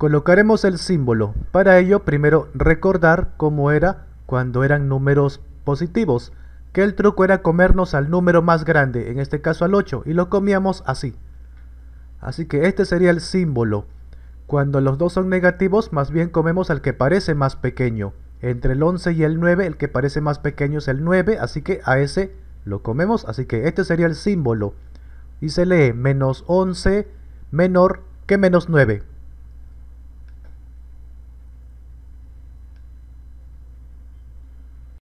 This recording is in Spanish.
Colocaremos el símbolo. Para ello, primero recordar cómo era cuando eran números positivos, que el truco era comernos al número más grande, en este caso al 8, y lo comíamos así. Así que este sería el símbolo. Cuando los dos son negativos, más bien comemos al que parece más pequeño. Entre el 11 y el 9, el que parece más pequeño es el 9, así que a ese lo comemos. Así que este sería el símbolo. Y se lee menos 11 menor que menos 9.